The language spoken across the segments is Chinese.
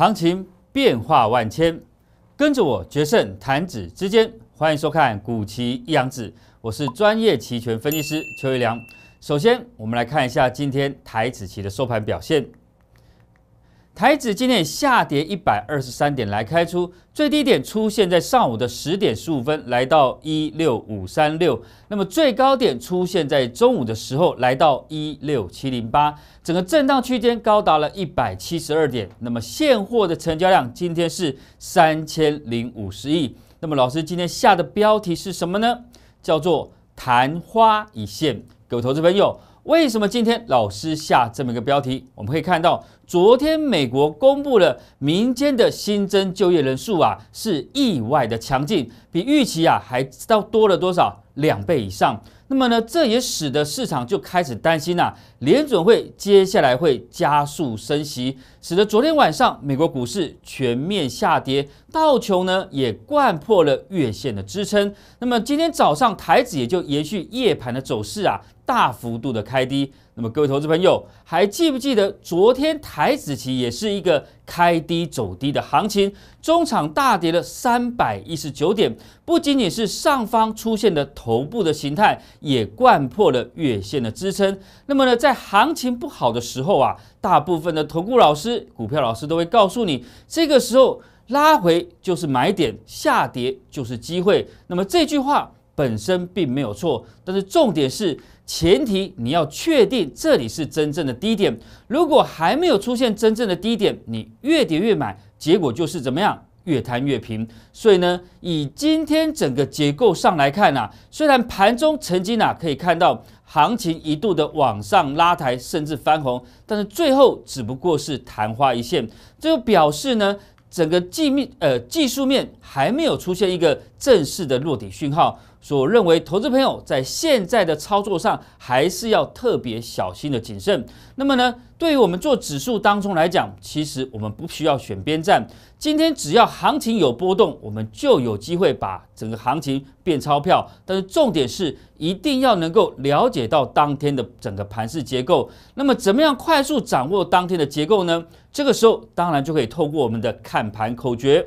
行情变化万千，跟着我决胜弹指之间。欢迎收看《古奇一阳指》，我是专业期权分析师邱一良。首先，我们来看一下今天台指期的收盘表现。台指今天下跌一百二十三点来开出，最低点出现在上午的十点十五分，来到一六五三六。那么最高点出现在中午的时候，来到一六七零八。整个震荡区间高达了一百七十二点。那么现货的成交量今天是三千零五十亿。那么老师今天下的标题是什么呢？叫做“昙花一现”。各位投资朋友，为什么今天老师下这么一个标题？我们可以看到。昨天，美国公布了民间的新增就业人数啊，是意外的强劲，比预期啊还知道多了多少，两倍以上。那么呢，这也使得市场就开始担心啊，联准会接下来会加速升息，使得昨天晚上美国股市全面下跌，道琼呢也贯破了月线的支撑。那么今天早上台指也就延续夜盘的走势啊，大幅度的开低。那么各位投资朋友还记不记得昨天台指期也是一个开低走低的行情，中场大跌了三百一十九点，不仅仅是上方出现的头部的形态，也贯破了月线的支撑。那么呢在在行情不好的时候啊，大部分的投顾老师、股票老师都会告诉你，这个时候拉回就是买点，下跌就是机会。那么这句话本身并没有错，但是重点是前提你要确定这里是真正的低点。如果还没有出现真正的低点，你越跌越买，结果就是怎么样？越摊越平。所以呢，以今天整个结构上来看啊，虽然盘中曾经啊可以看到行情一度的往上拉抬，甚至翻红，但是最后只不过是昙花一现，这就表示呢，整个技面呃技术面还没有出现一个正式的落底讯号。所认为，投资朋友在现在的操作上还是要特别小心的谨慎。那么呢，对于我们做指数当中来讲，其实我们不需要选边站。今天只要行情有波动，我们就有机会把整个行情变钞票。但是重点是，一定要能够了解到当天的整个盘势结构。那么，怎么样快速掌握当天的结构呢？这个时候，当然就可以透过我们的看盘口诀。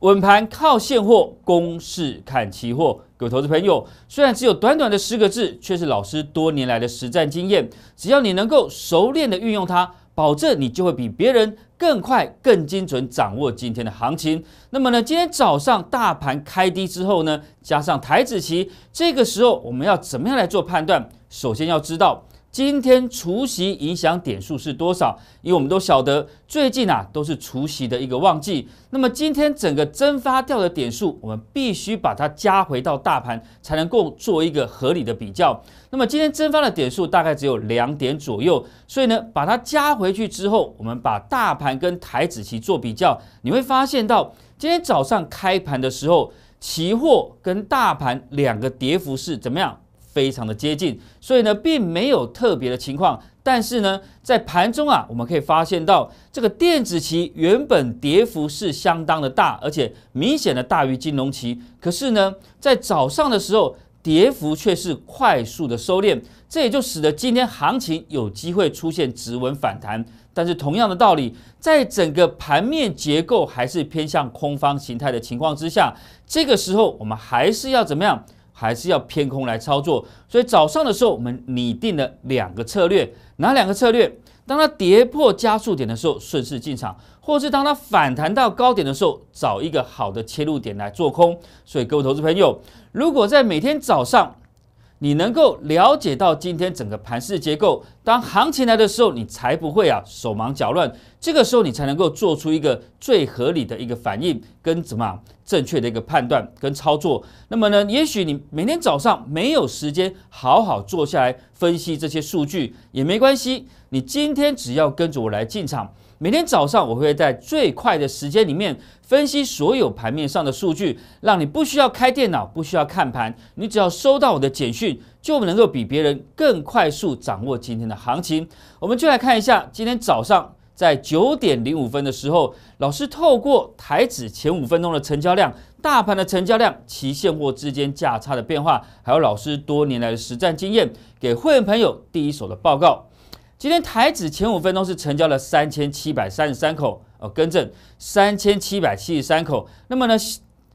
稳盘靠现货，公式看期货。各位投资朋友，虽然只有短短的十个字，却是老师多年来的实战经验。只要你能够熟练的运用它，保证你就会比别人更快、更精准掌握今天的行情。那么呢，今天早上大盘开低之后呢，加上台子期，这个时候我们要怎么样来做判断？首先要知道。今天除夕影响点数是多少？因为我们都晓得，最近啊都是除夕的一个旺季。那么今天整个蒸发掉的点数，我们必须把它加回到大盘，才能够做一个合理的比较。那么今天蒸发的点数大概只有两点左右，所以呢，把它加回去之后，我们把大盘跟台子期做比较，你会发现到今天早上开盘的时候，期货跟大盘两个跌幅是怎么样？非常的接近，所以呢并没有特别的情况，但是呢在盘中啊我们可以发现到这个电子期原本跌幅是相当的大，而且明显的大于金融期，可是呢在早上的时候跌幅却是快速的收敛，这也就使得今天行情有机会出现止稳反弹，但是同样的道理，在整个盘面结构还是偏向空方形态的情况之下，这个时候我们还是要怎么样？还是要偏空来操作，所以早上的时候我们拟定了两个策略。哪两个策略？当它跌破加速点的时候顺势进场，或是当它反弹到高点的时候找一个好的切入点来做空。所以各位投资朋友，如果在每天早上，你能够了解到今天整个盘市结构，当行情来的时候，你才不会啊手忙脚乱。这个时候，你才能够做出一个最合理的一个反应，跟怎么正确的一个判断跟操作。那么呢，也许你每天早上没有时间好好坐下来分析这些数据也没关系，你今天只要跟着我来进场。每天早上，我会在最快的时间里面分析所有盘面上的数据，让你不需要开电脑，不需要看盘，你只要收到我的简讯，就能够比别人更快速掌握今天的行情。我们就来看一下，今天早上在九点零五分的时候，老师透过台指前五分钟的成交量、大盘的成交量、期现货之间价差的变化，还有老师多年来的实战经验，给会员朋友第一手的报告。今天台指前五分钟是成交了三千七百三十三口，哦，更正三千七百七十三口。那么呢，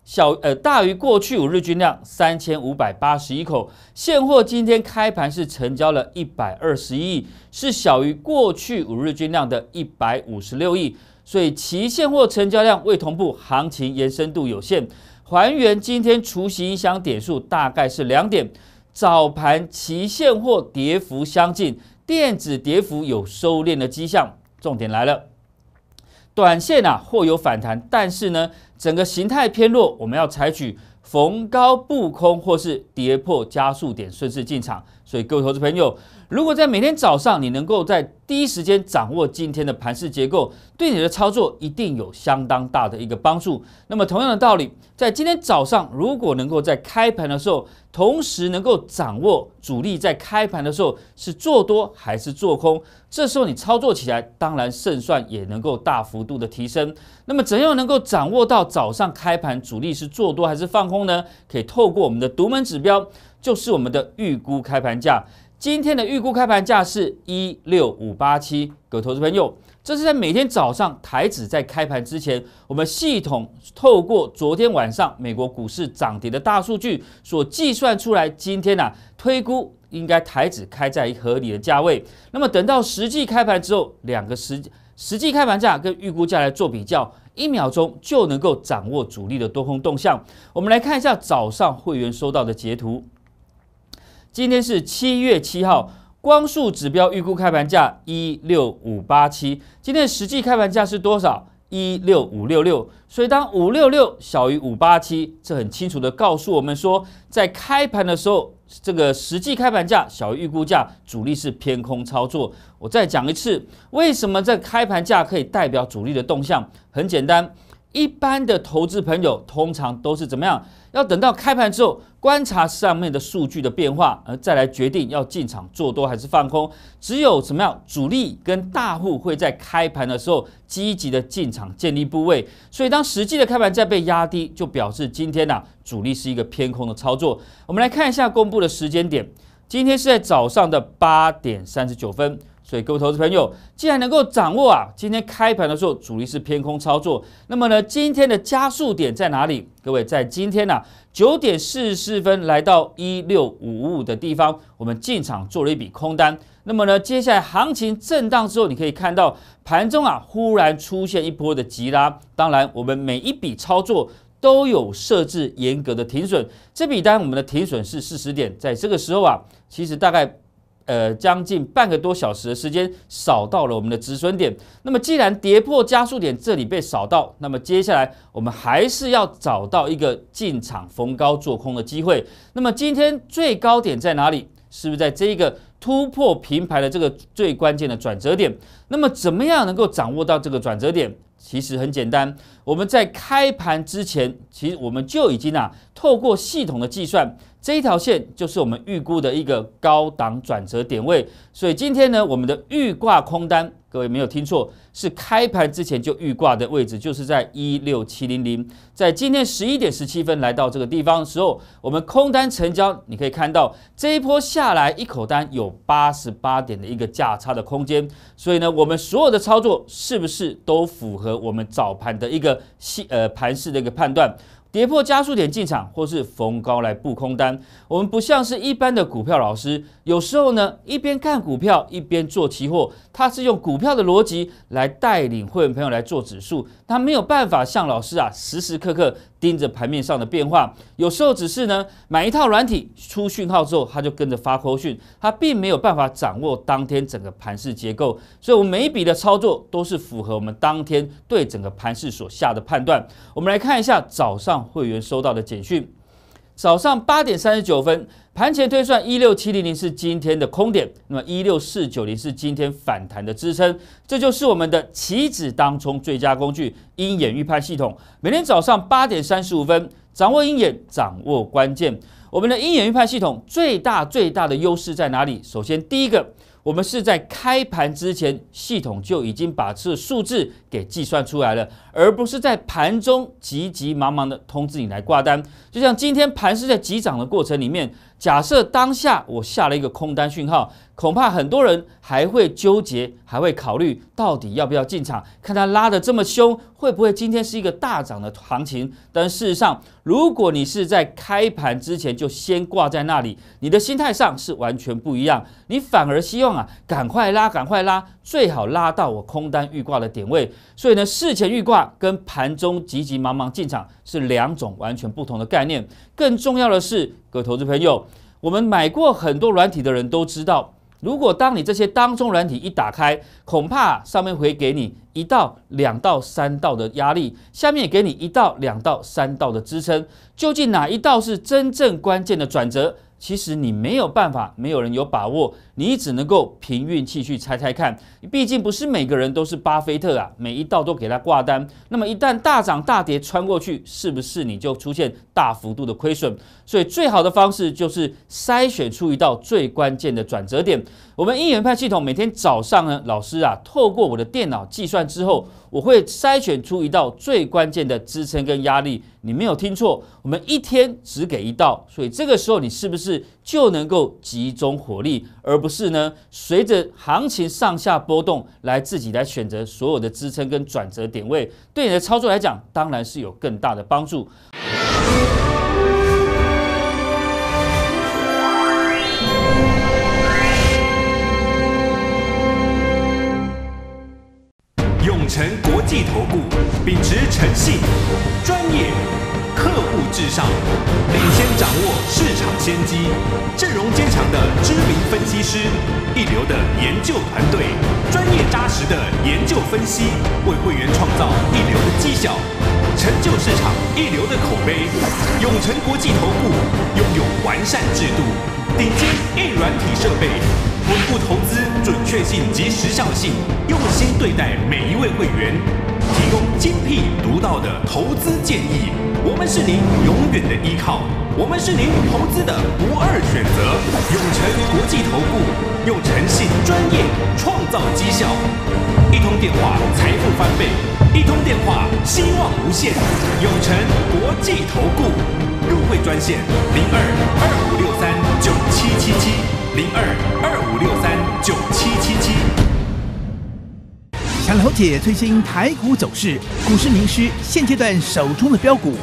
小呃大于过去五日均量三千五百八十一口。现货今天开盘是成交了一百二十一亿，是小于过去五日均量的一百五十六亿。所以期现货成交量未同步，行情延伸度有限。还原今天除夕影响点数大概是两点。早盘期现货跌幅相近。电子跌幅有收敛的迹象，重点来了，短线啊或有反弹，但是呢，整个形态偏弱，我们要采取逢高不空，或是跌破加速点顺势进场，所以各位投资朋友。如果在每天早上你能够在第一时间掌握今天的盘势结构，对你的操作一定有相当大的一个帮助。那么同样的道理，在今天早上如果能够在开盘的时候，同时能够掌握主力在开盘的时候是做多还是做空，这时候你操作起来，当然胜算也能够大幅度的提升。那么怎样能够掌握到早上开盘主力是做多还是放空呢？可以透过我们的独门指标，就是我们的预估开盘价。今天的预估开盘价是一六五八七，各位投资朋友，这是在每天早上台指在开盘之前，我们系统透过昨天晚上美国股市涨跌的大数据所计算出来，今天呢推估应该台指开在合理的价位。那么等到实际开盘之后，两个实实际开盘价跟预估价来做比较，一秒钟就能够掌握主力的多空动向。我们来看一下早上会员收到的截图。今天是七月七号，光速指标预估开盘价一六五八七，今天实际开盘价是多少？一六五六六。所以当五六六小于五八七，这很清楚的告诉我们说，在开盘的时候，这个实际开盘价小于预估价，主力是偏空操作。我再讲一次，为什么这开盘价可以代表主力的动向？很简单。一般的投资朋友通常都是怎么样？要等到开盘之后观察上面的数据的变化，而再来决定要进场做多还是放空。只有怎么样主力跟大户会在开盘的时候积极的进场建立部位。所以当实际的开盘再被压低，就表示今天呐主力是一个偏空的操作。我们来看一下公布的时间点，今天是在早上的八点三十九分。所以各位投资朋友，既然能够掌握啊，今天开盘的时候主力是偏空操作，那么呢，今天的加速点在哪里？各位在今天啊九点四十四分来到一六五五五的地方，我们进场做了一笔空单。那么呢，接下来行情震荡之后，你可以看到盘中啊忽然出现一波的急拉。当然，我们每一笔操作都有设置严格的停损，这笔单我们的停损是四十点。在这个时候啊，其实大概。呃，将近半个多小时的时间扫到了我们的止损点。那么，既然跌破加速点，这里被扫到，那么接下来我们还是要找到一个进场逢高做空的机会。那么，今天最高点在哪里？是不是在这一个突破平台的这个最关键的转折点？那么，怎么样能够掌握到这个转折点？其实很简单，我们在开盘之前，其实我们就已经啊，透过系统的计算。这一条线就是我们预估的一个高档转折点位，所以今天呢，我们的预挂空单，各位没有听错，是开盘之前就预挂的位置，就是在一六七零零，在今天十一点十七分来到这个地方的时候，我们空单成交，你可以看到这一波下来一口单有八十八点的一个价差的空间，所以呢，我们所有的操作是不是都符合我们早盘的一个系呃盘势的一个判断？跌破加速点进场，或是逢高来布空单。我们不像是一般的股票老师，有时候呢一边看股票一边做期货，他是用股票的逻辑来带领会员朋友来做指数。他没有办法像老师啊，时时刻刻盯着盘面上的变化。有时候只是呢买一套软体出讯号之后，他就跟着发扣讯，他并没有办法掌握当天整个盘势结构。所以我们每一笔的操作都是符合我们当天对整个盘势所下的判断。我们来看一下早上。会员收到的简讯，早上八点三十九分，盘前推算一六七零零是今天的空点，那么一六四九零是今天反弹的支撑，这就是我们的棋子当中最佳工具——鹰眼预判系统。每天早上八点三十五分，掌握鹰眼，掌握关键。我们的鹰眼预判系统最大最大的优势在哪里？首先，第一个。我们是在开盘之前，系统就已经把这数字给计算出来了，而不是在盘中急急忙忙的通知你来挂单。就像今天盘是在急涨的过程里面。假设当下我下了一个空单讯号，恐怕很多人还会纠结，还会考虑到底要不要进场。看它拉得这么凶，会不会今天是一个大涨的行情？但事实上，如果你是在开盘之前就先挂在那里，你的心态上是完全不一样。你反而希望啊，赶快拉，赶快拉，最好拉到我空单预挂的点位。所以呢，事前预挂跟盘中急急忙忙进场是两种完全不同的概念。更重要的是，各位投资朋友，我们买过很多软体的人都知道，如果当你这些当中软体一打开，恐怕上面会给你一道、两道、三道的压力，下面也给你一道、两道、三道的支撑，究竟哪一道是真正关键的转折？其实你没有办法，没有人有把握，你只能够凭运气去猜猜看。毕竟不是每个人都是巴菲特啊，每一道都给他挂单。那么一旦大涨大跌穿过去，是不是你就出现大幅度的亏损？所以最好的方式就是筛选出一道最关键的转折点。我们一元派系统每天早上呢，老师啊，透过我的电脑计算之后。我会筛选出一道最关键的支撑跟压力，你没有听错，我们一天只给一道，所以这个时候你是不是就能够集中火力，而不是呢随着行情上下波动来自己来选择所有的支撑跟转折点位，对你的操作来讲当然是有更大的帮助。师，一流的研究团队，专业扎实的研究分析，为会员创造一流的绩效，成就市场一流的口碑。永诚国际投顾拥有完善制度，顶尖硬软体设备，稳固投资准确性及时效性，用心对待每一位会员，提供精辟独到的投资建议。我们是您永远的依靠，我们是您投资的不二选择。永诚国际投顾，用诚信、专业创造绩效。一通电话，财富翻倍；一通电话，希望无限。永诚国际投顾入会专线：零二二五六三九七七七，零二二五六三九七七七。想了解最新台股走势，股市名师现阶段手中的标股，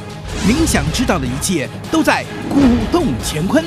您想知道的一切都在《股动乾坤》。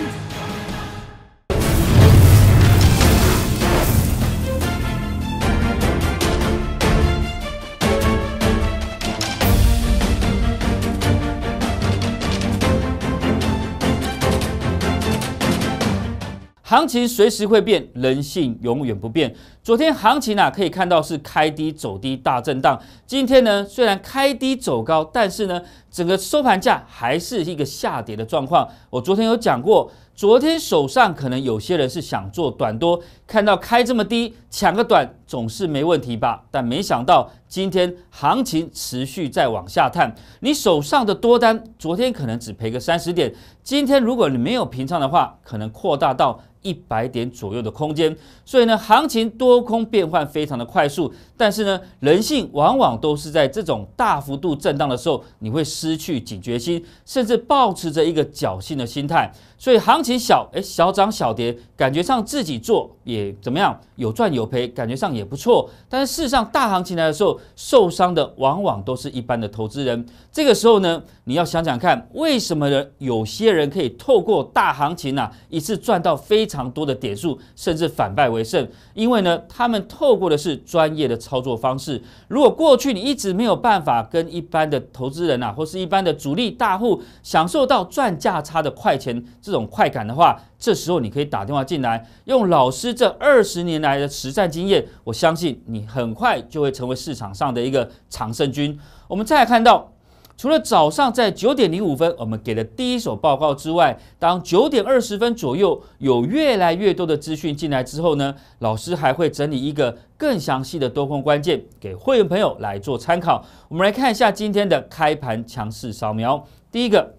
行情随时会变，人性永远不变。昨天行情啊，可以看到是开低走低，大震荡。今天呢，虽然开低走高，但是呢。整个收盘价还是一个下跌的状况。我昨天有讲过，昨天手上可能有些人是想做短多，看到开这么低，抢个短总是没问题吧？但没想到今天行情持续在往下探，你手上的多单昨天可能只赔个三十点，今天如果你没有平仓的话，可能扩大到一百点左右的空间。所以呢，行情多空变换非常的快速，但是呢，人性往往都是在这种大幅度震荡的时候，你会。失去警觉心，甚至保持着一个侥幸的心态。所以行情小，哎，小涨小跌，感觉上自己做也怎么样？有赚有赔，感觉上也不错。但是事实上，大行情来的时候，受伤的往往都是一般的投资人。这个时候呢，你要想想看，为什么有些人可以透过大行情啊，一次赚到非常多的点数，甚至反败为胜？因为呢，他们透过的是专业的操作方式。如果过去你一直没有办法跟一般的投资人啊，或是一般的主力大户享受到赚价差的快钱。这种快感的话，这时候你可以打电话进来，用老师这二十年来的实战经验，我相信你很快就会成为市场上的一个常胜军。我们再来看到，除了早上在九点零五分我们给的第一手报告之外，当九点二十分左右有越来越多的资讯进来之后呢，老师还会整理一个更详细的多空关键给会员朋友来做参考。我们来看一下今天的开盘强势扫描，第一个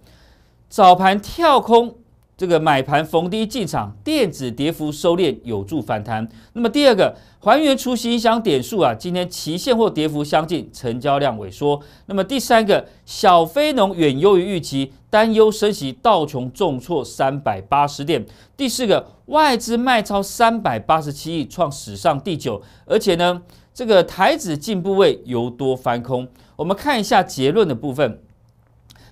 早盘跳空。这个买盘逢低进场，电子跌幅收敛，有助反弹。那么第二个，还原出新箱点数啊，今天期现货跌幅相近，成交量萎缩。那么第三个，小非农远优于预期，担忧升息，道琼重挫三百八十点。第四个，外资卖超三百八十七亿，创史上第九，而且呢，这个台子进步位由多翻空。我们看一下结论的部分。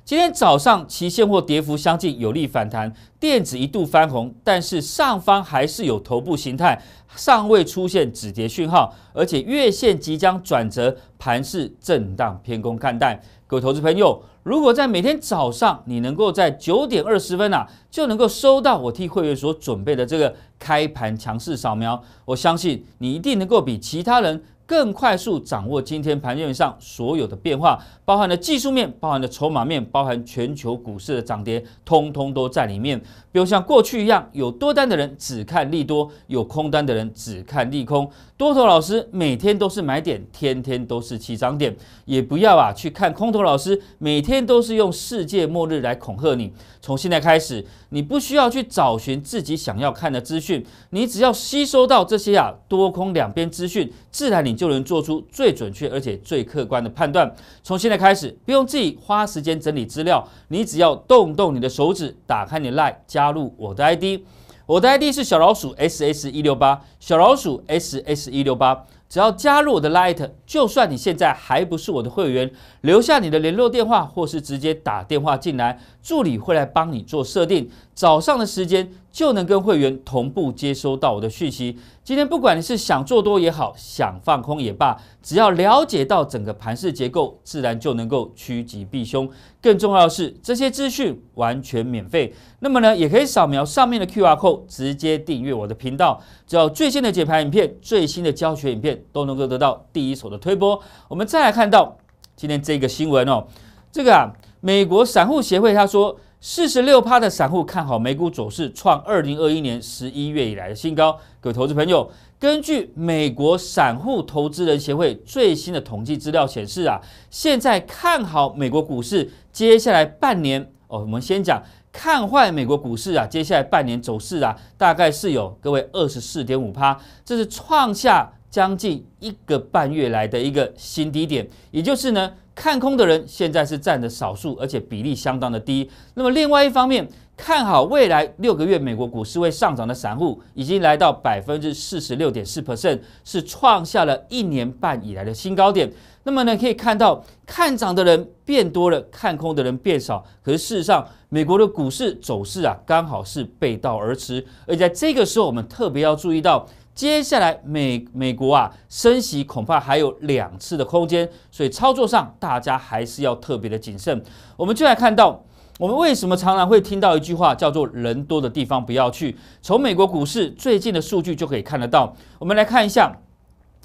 今天早上期现货跌幅相近，有力反弹，电子一度翻红，但是上方还是有头部形态，尚未出现止跌讯号，而且月线即将转折，盘势震荡偏空看待。各位投资朋友，如果在每天早上你能够在九点二十分啊，就能够收到我替会员所准备的这个开盘强势扫描，我相信你一定能够比其他人。更快速掌握今天盘面上所有的变化，包含了技术面，包含了筹码面，包含全球股市的涨跌，通通都在里面。比如像过去一样，有多单的人只看利多，有空单的人只看利空。多头老师每天都是买点，天天都是起涨点，也不要啊去看空头老师每天都是用世界末日来恐吓你。从现在开始，你不需要去找寻自己想要看的资讯，你只要吸收到这些啊多空两边资讯，自然你。就能做出最准确而且最客观的判断。从现在开始，不用自己花时间整理资料，你只要动动你的手指，打开你的 Lite，加入我的 ID。我的 ID 是小老鼠 ss 一六八，小老鼠 ss 一六八。只要加入我的 Lite，就算你现在还不是我的会员，留下你的联络电话，或是直接打电话进来，助理会来帮你做设定。早上的时间就能跟会员同步接收到我的讯息。今天不管你是想做多也好，想放空也罢，只要了解到整个盘式结构，自然就能够趋吉避凶。更重要的是，这些资讯完全免费。那么呢，也可以扫描上面的 Q R code 直接订阅我的频道，只要最新的解盘影片、最新的教学影片，都能够得到第一手的推播。我们再来看到今天这个新闻哦，这个啊，美国散户协会他说。四十六趴的散户看好美股走势，创二零二一年十一月以来的新高。各位投资朋友，根据美国散户投资人协会最新的统计资料显示啊，现在看好美国股市接下来半年哦。我们先讲看坏美国股市啊，接下来半年走势啊，大概是有各位二十四点五趴，这是创下将近一个半月来的一个新低点，也就是呢。看空的人现在是占的少数，而且比例相当的低。那么另外一方面，看好未来六个月美国股市会上涨的散户已经来到百分之四十六点四 percent，是创下了一年半以来的新高点。那么呢，可以看到看涨的人变多了，看空的人变少。可是事实上，美国的股市走势啊，刚好是背道而驰。而在这个时候，我们特别要注意到。接下来美美国啊升息恐怕还有两次的空间，所以操作上大家还是要特别的谨慎。我们就来看到，我们为什么常常会听到一句话叫做“人多的地方不要去”。从美国股市最近的数据就可以看得到。我们来看一下，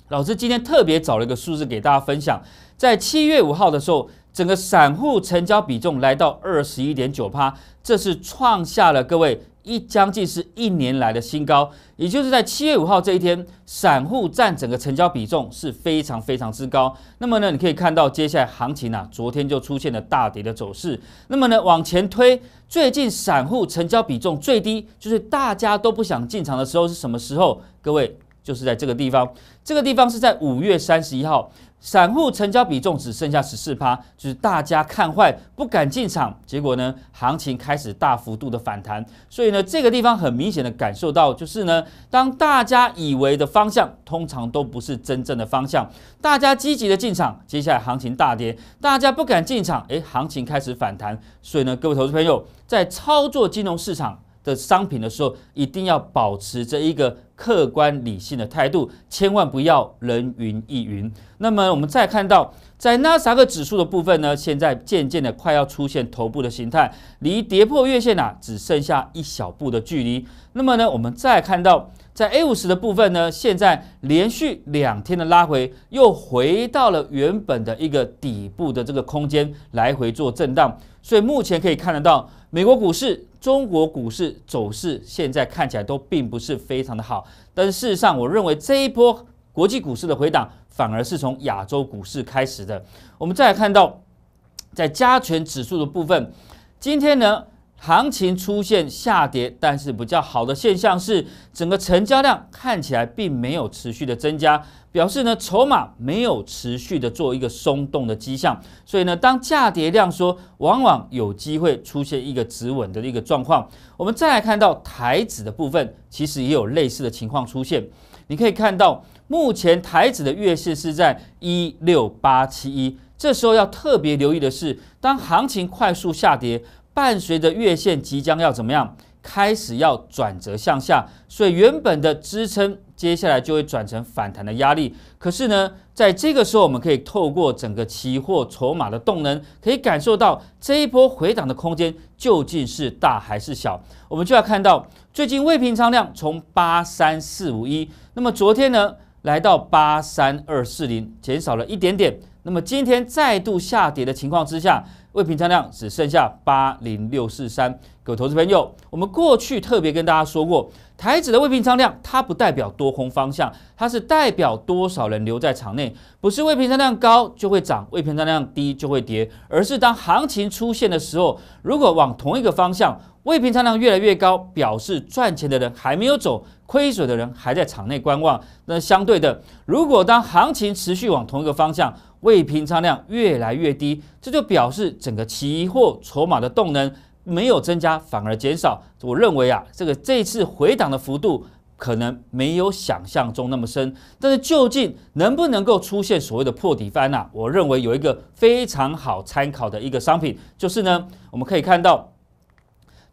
老师今天特别找了一个数字给大家分享，在七月五号的时候，整个散户成交比重来到二十一点九趴，这是创下了各位。一将近是一年来的新高，也就是在七月五号这一天，散户占整个成交比重是非常非常之高。那么呢，你可以看到接下来行情啊，昨天就出现了大跌的走势。那么呢，往前推，最近散户成交比重最低，就是大家都不想进场的时候是什么时候？各位？就是在这个地方，这个地方是在五月三十一号，散户成交比重只剩下十四趴，就是大家看坏不敢进场，结果呢，行情开始大幅度的反弹。所以呢，这个地方很明显的感受到，就是呢，当大家以为的方向，通常都不是真正的方向。大家积极的进场，接下来行情大跌，大家不敢进场，诶，行情开始反弹。所以呢，各位投资朋友，在操作金融市场。的商品的时候，一定要保持着一个客观理性的态度，千万不要人云亦云。那么，我们再看到，在纳斯达克指数的部分呢，现在渐渐的快要出现头部的形态，离跌破月线啊，只剩下一小步的距离。那么呢，我们再看到。在 A 五十的部分呢，现在连续两天的拉回，又回到了原本的一个底部的这个空间，来回做震荡。所以目前可以看得到，美国股市、中国股市走势现在看起来都并不是非常的好。但是事实上，我认为这一波国际股市的回档，反而是从亚洲股市开始的。我们再来看到，在加权指数的部分，今天呢。行情出现下跌，但是比较好的现象是，整个成交量看起来并没有持续的增加，表示呢筹码没有持续的做一个松动的迹象。所以呢，当价跌量缩，往往有机会出现一个止稳的一个状况。我们再来看到台指的部分，其实也有类似的情况出现。你可以看到，目前台指的月线是在一六八七一，这时候要特别留意的是，当行情快速下跌。伴随着月线即将要怎么样，开始要转折向下，所以原本的支撑接下来就会转成反弹的压力。可是呢，在这个时候，我们可以透过整个期货筹码的动能，可以感受到这一波回档的空间究竟是大还是小。我们就要看到最近未平仓量从八三四五一，那么昨天呢来到八三二四零，减少了一点点。那么今天再度下跌的情况之下。未平仓量只剩下八零六四三，各位投资朋友，我们过去特别跟大家说过。台指的未平仓量，它不代表多空方向，它是代表多少人留在场内。不是未平仓量高就会涨，未平仓量低就会跌，而是当行情出现的时候，如果往同一个方向，未平仓量越来越高，表示赚钱的人还没有走，亏损的人还在场内观望。那相对的，如果当行情持续往同一个方向，未平仓量越来越低，这就表示整个期货筹码的动能。没有增加，反而减少。我认为啊，这个这次回档的幅度可能没有想象中那么深。但是究竟能不能够出现所谓的破底翻呢？我认为有一个非常好参考的一个商品，就是呢，我们可以看到，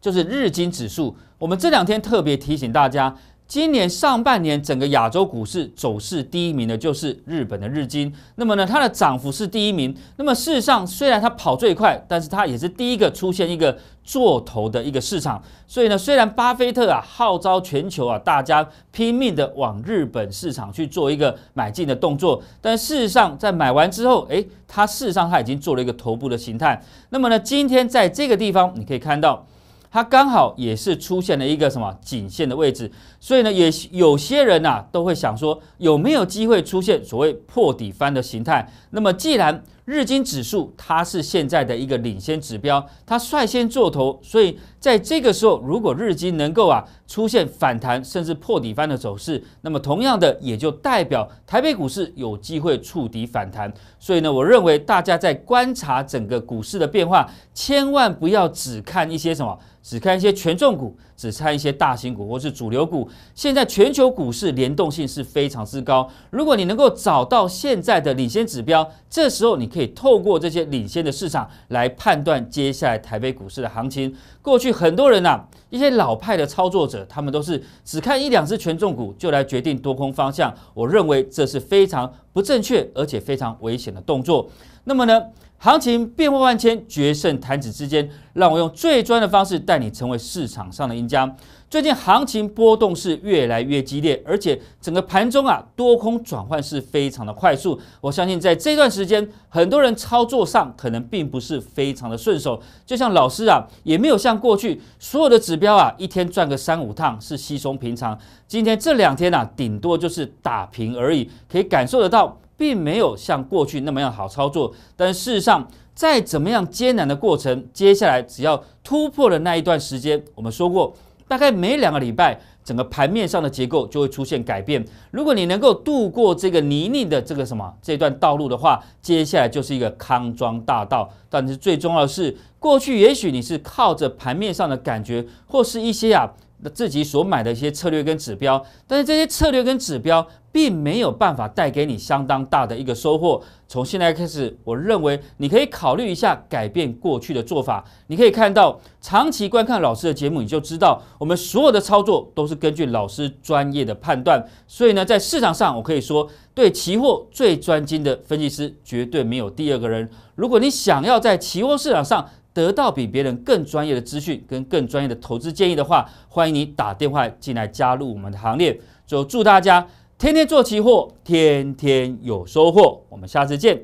就是日经指数。我们这两天特别提醒大家。今年上半年整个亚洲股市走势第一名的就是日本的日经，那么呢，它的涨幅是第一名。那么事实上，虽然它跑最快，但是它也是第一个出现一个做头的一个市场。所以呢，虽然巴菲特啊号召全球啊大家拼命的往日本市场去做一个买进的动作，但事实上在买完之后，诶，它事实上它已经做了一个头部的形态。那么呢，今天在这个地方你可以看到。它刚好也是出现了一个什么颈线的位置，所以呢，也有些人呐都会想说，有没有机会出现所谓破底翻的形态？那么既然日经指数它是现在的一个领先指标，它率先做头，所以在这个时候，如果日经能够啊出现反弹，甚至破底翻的走势，那么同样的也就代表台北股市有机会触底反弹。所以呢，我认为大家在观察整个股市的变化，千万不要只看一些什么，只看一些权重股。只参一些大型股或是主流股。现在全球股市联动性是非常之高，如果你能够找到现在的领先指标，这时候你可以透过这些领先的市场来判断接下来台北股市的行情。过去很多人呐，一些老派的操作者，他们都是只看一两只权重股就来决定多空方向。我认为这是非常不正确而且非常危险的动作。那么呢？行情变化万千，决胜弹指之间，让我用最专的方式带你成为市场上的赢家。最近行情波动是越来越激烈，而且整个盘中啊，多空转换是非常的快速。我相信在这段时间，很多人操作上可能并不是非常的顺手。就像老师啊，也没有像过去所有的指标啊，一天赚个三五趟是稀松平常。今天这两天啊，顶多就是打平而已，可以感受得到。并没有像过去那么样好操作，但事实上，再怎么样艰难的过程，接下来只要突破了那一段时间，我们说过，大概每两个礼拜，整个盘面上的结构就会出现改变。如果你能够度过这个泥泞的这个什么这段道路的话，接下来就是一个康庄大道。但是最重要的是，过去也许你是靠着盘面上的感觉，或是一些啊。那自己所买的一些策略跟指标，但是这些策略跟指标并没有办法带给你相当大的一个收获。从现在开始，我认为你可以考虑一下改变过去的做法。你可以看到，长期观看老师的节目，你就知道我们所有的操作都是根据老师专业的判断。所以呢，在市场上，我可以说，对期货最专精的分析师绝对没有第二个人。如果你想要在期货市场上，得到比别人更专业的资讯跟更专业的投资建议的话，欢迎你打电话进来加入我们的行列。最后祝大家天天做期货，天天有收获。我们下次见。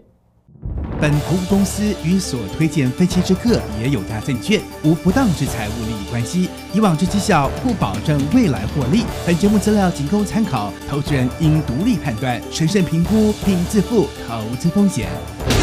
本投资公司与所推荐分期之客也有大证券无不当之财务利益关系。以往之绩效不保证未来获利。本节目资料仅供参考，投资人应独立判断、审慎评估并自负投资风险。